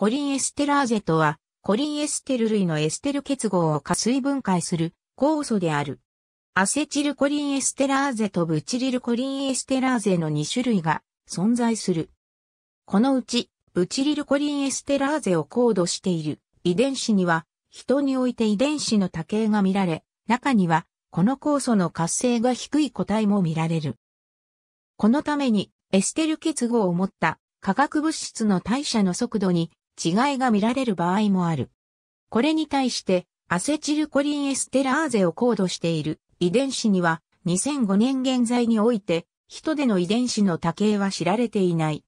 コリンエステラーゼとは、コリンエステル類のエステル結合を加水分解する酵素である。アセチルコリンエステラーゼとブチリルコリンエステラーゼの2種類が存在する。このうち、ブチリルコリンエステラーゼを高度している遺伝子には、人において遺伝子の多形が見られ、中には、この酵素の活性が低い個体も見られる。このために、エステル結合を持った化学物質の代謝の速度に違いが見られる場合もある。これに対して、アセチルコリンエステラーゼをコードしている遺伝子には2005年現在において人での遺伝子の多形は知られていない。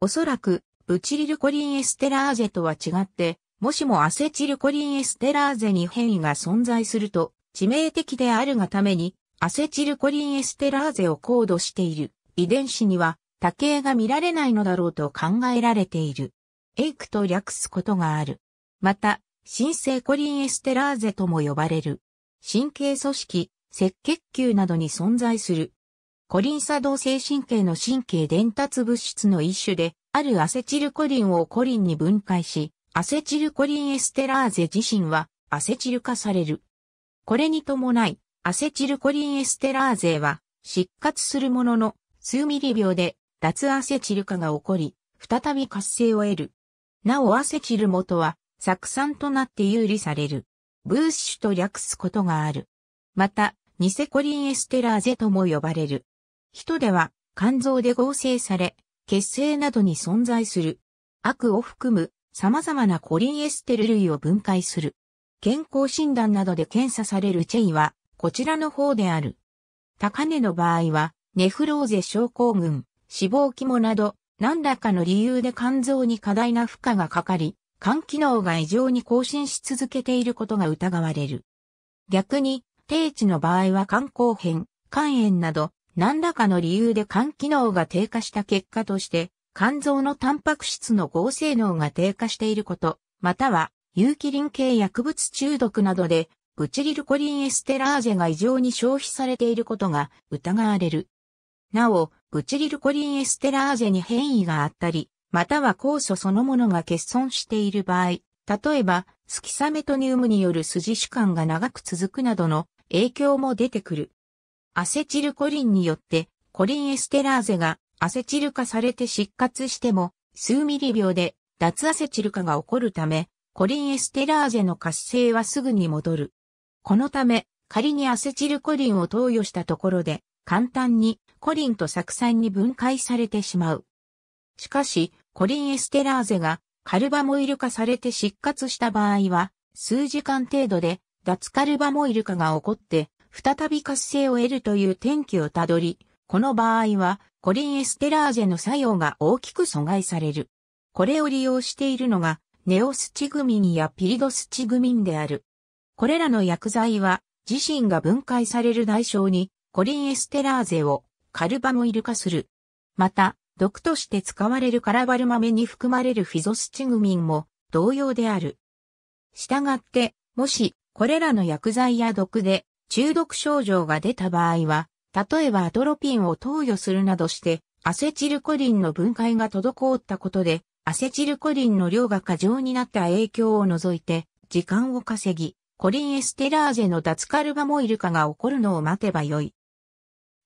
おそらくブチリルコリンエステラーゼとは違って、もしもアセチルコリンエステラーゼに変異が存在すると致命的であるがためにアセチルコリンエステラーゼをコードしている遺伝子には多形が見られないのだろうと考えられている。エイクと略すことがある。また、新生コリンエステラーゼとも呼ばれる。神経組織、赤血球などに存在する。コリン作動性神経の神経伝達物質の一種で、あるアセチルコリンをコリンに分解し、アセチルコリンエステラーゼ自身はアセチル化される。これに伴い、アセチルコリンエステラーゼは失活するものの数ミリ秒で脱アセチル化が起こり、再び活性を得る。なおアセチル元は、酢酸となって有利される。ブースシュと略すことがある。また、ニセコリンエステラーゼとも呼ばれる。人では、肝臓で合成され、血清などに存在する。悪を含む様々なコリンエステル類を分解する。健康診断などで検査されるチェイは、こちらの方である。高値の場合は、ネフローゼ症候群、脂肪肝など、何らかの理由で肝臓に過大な負荷がかかり、肝機能が異常に更新し続けていることが疑われる。逆に、低地の場合は肝硬変、肝炎など、何らかの理由で肝機能が低下した結果として、肝臓のタンパク質の合成能が低下していること、または、有機リン系薬物中毒などで、ブチリルコリンエステラーゼが異常に消費されていることが疑われる。なお、ブチリルコリンエステラーゼに変異があったり、または酵素そのものが欠損している場合、例えば、スキサメトニウムによる筋主管が長く続くなどの影響も出てくる。アセチルコリンによって、コリンエステラーゼがアセチル化されて失活しても、数ミリ秒で脱アセチル化が起こるため、コリンエステラーゼの活性はすぐに戻る。このため、仮にアセチルコリンを投与したところで、簡単にコリンと酢酸に分解されてしまう。しかし、コリンエステラーゼがカルバモイル化されて失活した場合は、数時間程度で脱カルバモイル化が起こって、再び活性を得るという転機をたどり、この場合は、コリンエステラーゼの作用が大きく阻害される。これを利用しているのが、ネオスチグミニやピリドスチグミンである。これらの薬剤は、自身が分解される代償にコリン・エステラーゼをカルバモイル化する。また、毒として使われるカラバル豆に含まれるフィゾスチグミンも同様である。従って、もし、これらの薬剤や毒で中毒症状が出た場合は、例えばアトロピンを投与するなどして、アセチルコリンの分解が滞ったことで、アセチルコリンの量が過剰になった影響を除いて、時間を稼ぎ、コリンエステラーゼの脱カルバモイル化が起こるのを待てばよい。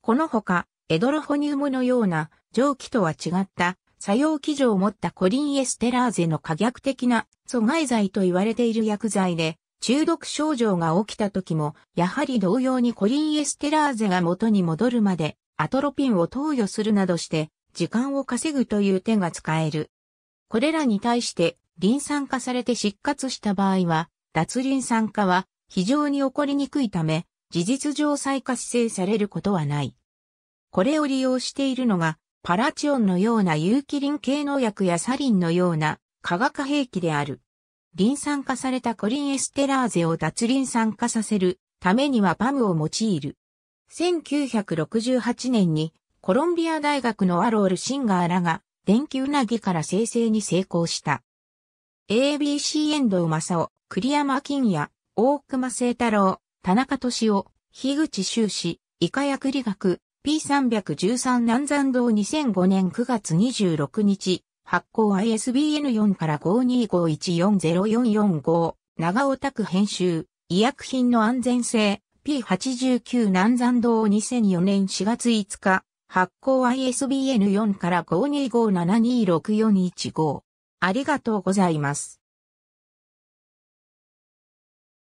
このほか、エドロホニウムのような蒸気とは違った作用基準を持ったコリンエステラーゼの可逆的な阻害剤と言われている薬剤で、中毒症状が起きた時も、やはり同様にコリンエステラーゼが元に戻るまで、アトロピンを投与するなどして、時間を稼ぐという手が使える。これらに対して、リン酸化されて失活した場合は、脱リン酸化は非常に起こりにくいため、事実上再活性されることはない。これを利用しているのが、パラチオンのような有機リン系農薬やサリンのような化学兵器である。リン酸化されたコリンエステラーゼを脱リン酸化させるためにはパムを用いる。1968年にコロンビア大学のアロール・シンガーらが電気ウナギから生成に成功した。ABC 遠藤正夫、栗山金也、大熊聖太郎、田中俊夫、樋口修士、医科薬理学、P313 南山堂2005年9月26日、発行 ISBN4 から5 2 5 1 4 0 4 4 5長尾拓編集、医薬品の安全性、P89 南山堂2004年4月5日、発行 ISBN4 から525726415。ありがとうございます。